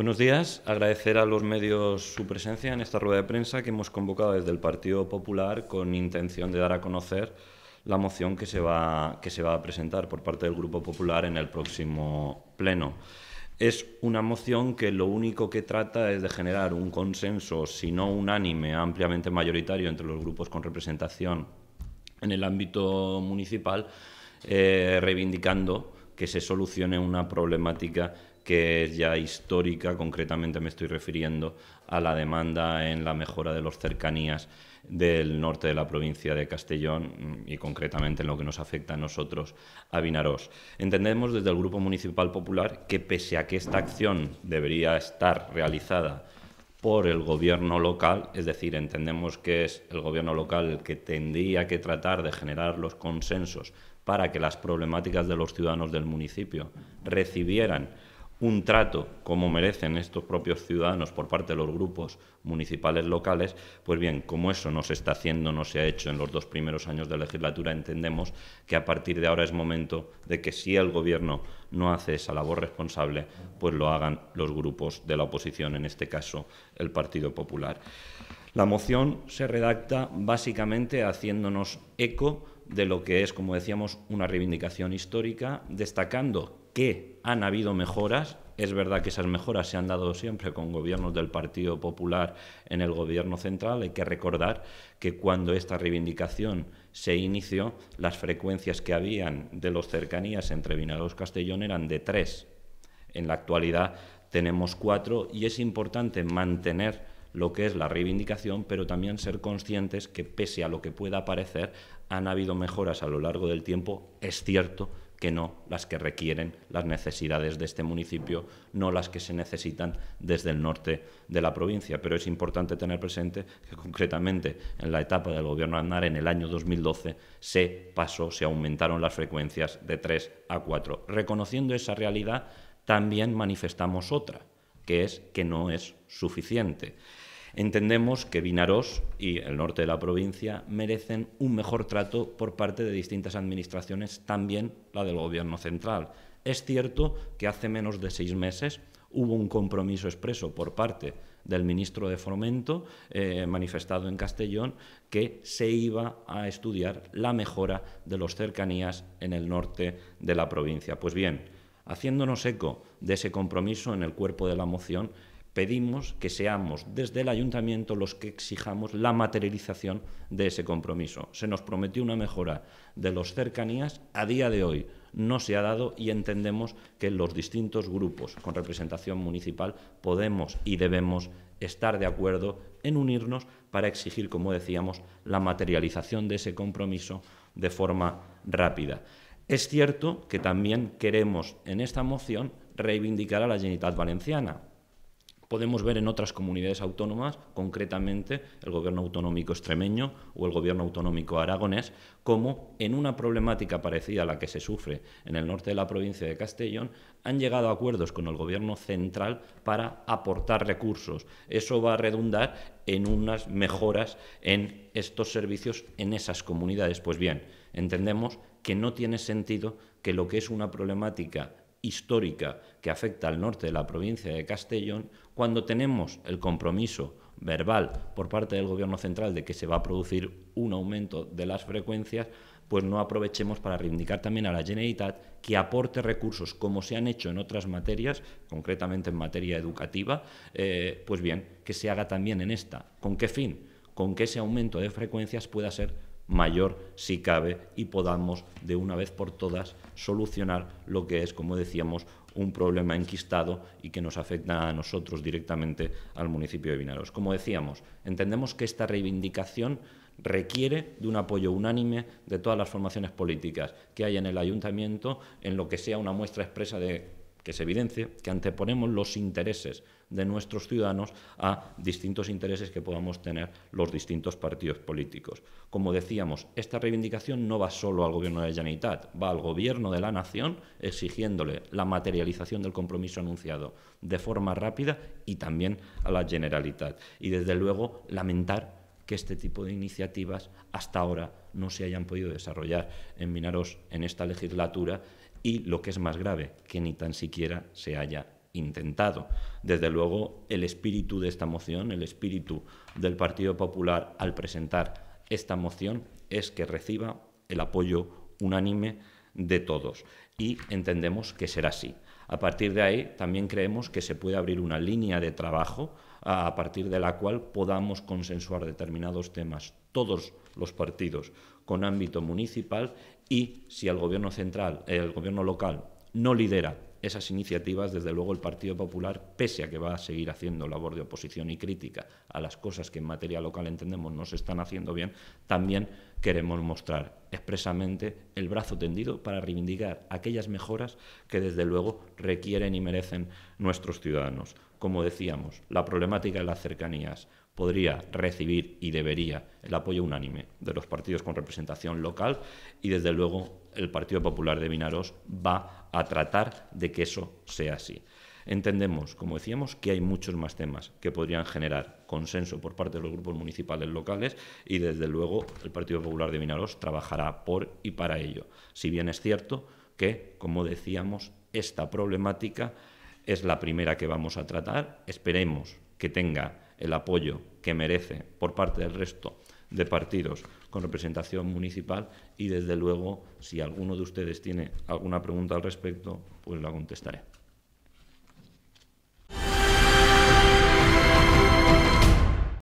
Buenos días. Agradecer a los medios su presencia en esta rueda de prensa que hemos convocado desde el Partido Popular con intención de dar a conocer la moción que se va, que se va a presentar por parte del Grupo Popular en el próximo Pleno. Es una moción que lo único que trata es de generar un consenso, si no unánime, ampliamente mayoritario entre los grupos con representación en el ámbito municipal, eh, reivindicando que se solucione una problemática que es ya histórica, concretamente me estoy refiriendo a la demanda en la mejora de las cercanías del norte de la provincia de Castellón y concretamente en lo que nos afecta a nosotros, a Vinarós. Entendemos desde el Grupo Municipal Popular que pese a que esta acción debería estar realizada por el gobierno local, es decir, entendemos que es el gobierno local el que tendría que tratar de generar los consensos para que las problemáticas de los ciudadanos del municipio recibieran un trato como merecen estos propios ciudadanos por parte de los grupos municipales locales, pues bien, como eso no se está haciendo, no se ha hecho en los dos primeros años de legislatura, entendemos que a partir de ahora es momento de que si el Gobierno no hace esa labor responsable, pues lo hagan los grupos de la oposición, en este caso el Partido Popular. La moción se redacta básicamente haciéndonos eco de lo que es, como decíamos, una reivindicación histórica, destacando que han habido mejoras. Es verdad que esas mejoras se han dado siempre con gobiernos del Partido Popular en el gobierno central. Hay que recordar que cuando esta reivindicación se inició, las frecuencias que habían de los cercanías entre y Castellón eran de tres. En la actualidad tenemos cuatro y es importante mantener lo que es la reivindicación, pero también ser conscientes que pese a lo que pueda parecer, han habido mejoras a lo largo del tiempo. Es cierto que no las que requieren las necesidades de este municipio, no las que se necesitan desde el norte de la provincia. Pero es importante tener presente que concretamente en la etapa del Gobierno Aznar, en el año 2012, se pasó, se aumentaron las frecuencias de 3 a 4. Reconociendo esa realidad, también manifestamos otra, que es que no es suficiente. Entendemos que Vinarós y el norte de la provincia merecen un mejor trato por parte de distintas administraciones, también la del Gobierno central. Es cierto que hace menos de seis meses hubo un compromiso expreso por parte del ministro de Fomento, eh, manifestado en Castellón, que se iba a estudiar la mejora de las cercanías en el norte de la provincia. Pues bien, haciéndonos eco de ese compromiso en el cuerpo de la moción, pedimos que seamos desde el ayuntamiento los que exijamos la materialización de ese compromiso. Se nos prometió una mejora de los cercanías, a día de hoy no se ha dado y entendemos que los distintos grupos con representación municipal podemos y debemos estar de acuerdo en unirnos para exigir, como decíamos, la materialización de ese compromiso de forma rápida. Es cierto que también queremos en esta moción reivindicar a la Generalitat Valenciana, podemos ver en otras comunidades autónomas, concretamente el gobierno autonómico extremeño o el gobierno autonómico aragonés, como en una problemática parecida a la que se sufre en el norte de la provincia de Castellón, han llegado a acuerdos con el gobierno central para aportar recursos. Eso va a redundar en unas mejoras en estos servicios en esas comunidades. Pues bien, entendemos que no tiene sentido que lo que es una problemática histórica que afecta al norte de la provincia de Castellón, cuando tenemos el compromiso verbal por parte del Gobierno central de que se va a producir un aumento de las frecuencias, pues no aprovechemos para reivindicar también a la Generalitat que aporte recursos, como se han hecho en otras materias, concretamente en materia educativa, eh, pues bien, que se haga también en esta. ¿Con qué fin? Con que ese aumento de frecuencias pueda ser mayor si cabe y podamos de una vez por todas solucionar lo que es, como decíamos, un problema enquistado y que nos afecta a nosotros directamente al municipio de Vinaros. Como decíamos, entendemos que esta reivindicación requiere de un apoyo unánime de todas las formaciones políticas que hay en el ayuntamiento en lo que sea una muestra expresa de que se evidencie que anteponemos los intereses de nuestros ciudadanos a distintos intereses que podamos tener los distintos partidos políticos. Como decíamos, esta reivindicación no va solo al gobierno de Generalitat, va al gobierno de la nación exigiéndole la materialización del compromiso anunciado de forma rápida y también a la Generalitat. Y desde luego lamentar que este tipo de iniciativas hasta ahora no se hayan podido desarrollar en Minaros en esta legislatura y, lo que es más grave, que ni tan siquiera se haya intentado. Desde luego, el espíritu de esta moción, el espíritu del Partido Popular al presentar esta moción es que reciba el apoyo unánime de todos y entendemos que será así. A partir de ahí, también creemos que se puede abrir una línea de trabajo a partir de la cual podamos consensuar determinados temas, todos los partidos, con ámbito municipal y si el gobierno central, el gobierno local no lidera esas iniciativas, desde luego el Partido Popular, pese a que va a seguir haciendo labor de oposición y crítica a las cosas que en materia local entendemos no se están haciendo bien, también queremos mostrar expresamente el brazo tendido para reivindicar aquellas mejoras que desde luego requieren y merecen nuestros ciudadanos. Como decíamos, la problemática de las cercanías podría recibir y debería el apoyo unánime de los partidos con representación local y desde luego el Partido Popular de Vinaros va a tratar de que eso sea así. Entendemos, como decíamos, que hay muchos más temas que podrían generar consenso por parte de los grupos municipales locales y, desde luego, el Partido Popular de Vinaros trabajará por y para ello. Si bien es cierto que, como decíamos, esta problemática es la primera que vamos a tratar, esperemos que tenga el apoyo que merece por parte del resto de partidos con representación municipal y, desde luego, si alguno de ustedes tiene alguna pregunta al respecto, pues la contestaré.